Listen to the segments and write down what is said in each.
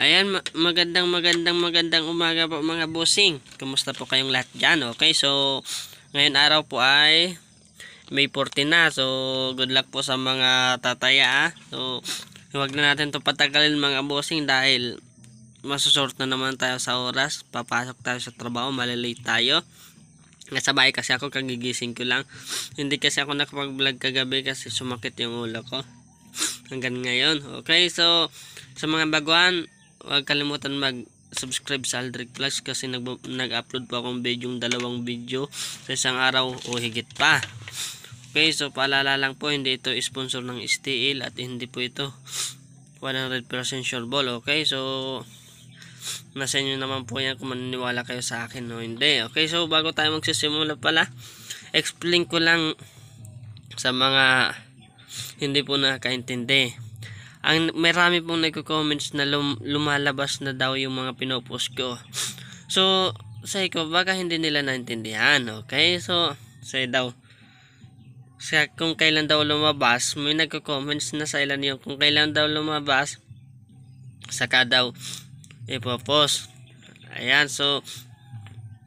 Ayan, magandang magandang magandang umaga po mga bossing. Kumusta po kayong lahat dyan? Okay, so ngayon araw po ay May 14 na. So good luck po sa mga tataya. Ah. So huwag na natin to patagalin mga bossing dahil masusort na naman tayo sa oras. Papasok tayo sa trabaho, malalate tayo. Nasa bahay kasi ako, kagigising ko lang. Hindi kasi ako nakapag-vlog kagabi kasi sumakit yung ulo ko. Hanggang ngayon. Okay, so sa mga baguhan, huwag kalimutan mag subscribe sa Aldrick Vlogs kasi nag-upload nag po akong video yung dalawang video sa isang araw o higit pa okay so paalala lang po hindi ito sponsor ng STL at hindi po ito 100% sure ball okay so nasa inyo naman po yan kung maniniwala kayo sa akin o no? hindi okay so bago tayo magsisimula pala explain ko lang sa mga hindi po nakaintindi ang marami pong nagko-comments na lum, lumalabas na daw yung mga pinopost ko. So, say ko, baka hindi nila naintindihan, okay? So, say daw, sa kung kailan daw lumabas, may nagko-comments na sa ilan yung kung kailan daw lumabas, saka daw ipopost. Ayan, so,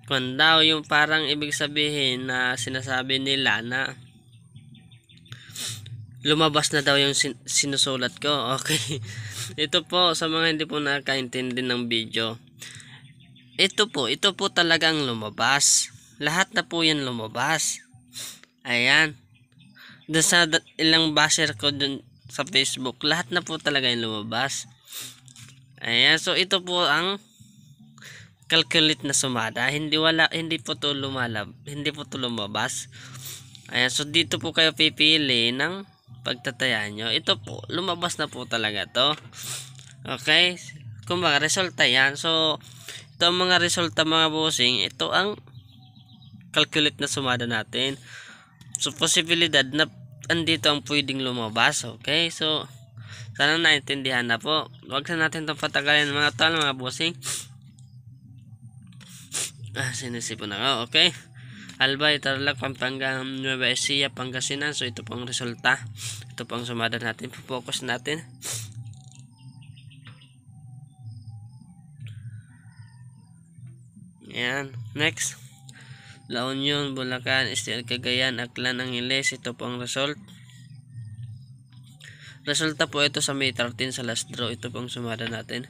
kung daw yung parang ibig sabihin na sinasabi nila na lumabas na daw yung sin sinusulat ko. Okay. ito po, sa mga hindi po nakaintindi ng video. Ito po, ito po talagang lumabas. Lahat na po yan lumabas. Ayan. Doon sa ilang basher ko dun sa Facebook, lahat na po talaga yung lumabas. Ayan, so ito po ang calculate na sumada. Hindi wala hindi po to lumalab, hindi po to lumabas. Ayan, so dito po kayo pipili ng pagtatayaan nyo. Ito po, lumabas na po talaga to. Okay? Kung mga resulta yan. So, ito ang mga resulta mga bossing. Ito ang calculate na sumada natin. So, posibilidad na andito ang pwedeng lumabas. Okay? So, sana naintindihan na po. Huwag na natin itong patagalin mga tol, mga bossing. Ah, sinisipon ako. Okay? Albay, Tarlac, Pampanga, Nueva Ecija, Pangasinan. So ito po ang resulta. Ito po ang sumada natin. Focus natin. Ayan. Next. La Union, Bulacan, Estel, Cagayan, Aklan, Angeles. Ito po ang result. Resulta po ito sa May 13 sa last draw. Ito po ang sumada natin.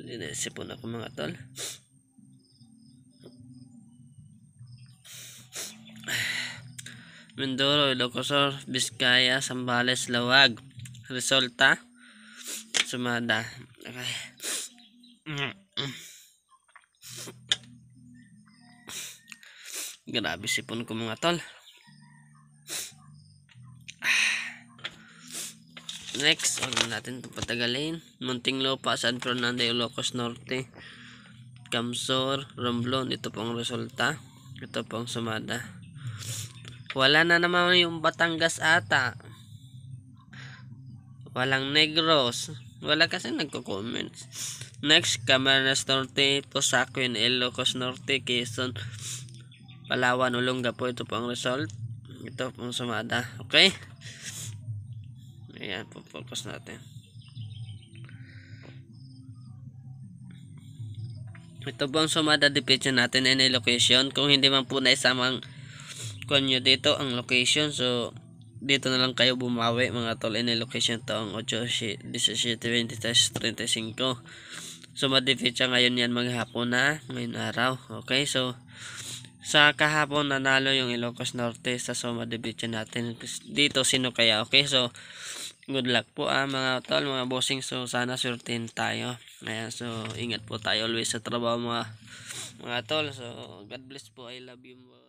Inisip po na ko mga tol. Mindoro, Ilocosor, Biscaya, Sambales, Lawag. Resulta, sumada. Okay. Grabe sipon ko mga tol. Next, huwag natin ito patagalin. Munting Lopa, San Fernando, Ilocos Norte, Camsor, Romblon. Ito pong resulta. Ito pong sumada. Wala na naman yung Batangas ata. Walang negros. Wala kasi nagko-comments. Next, Camarines Norte, Tosaquin, Ilocos Norte, Quezon, Palawan, Ulongga po. Ito po ang result. Ito po ang sumada. Okay? Ayan, po-focus natin. Ito po ang sumada depiction natin in location Kung hindi man po naisamang ang kuan nyo dito ang location so dito na lang kayo bumawi mga tol ini location to 8, 17, 23, 35 so madifitsa ngayon yan maghapon na ngayon araw okay so sa kahapon nanalo yung Ilocos Norte sa Soma Division natin dito sino kaya okay so good luck po ah mga tol mga bossing so sana surtin tayo ayan so ingat po tayo always sa trabaho mga mga tol so God bless po I love you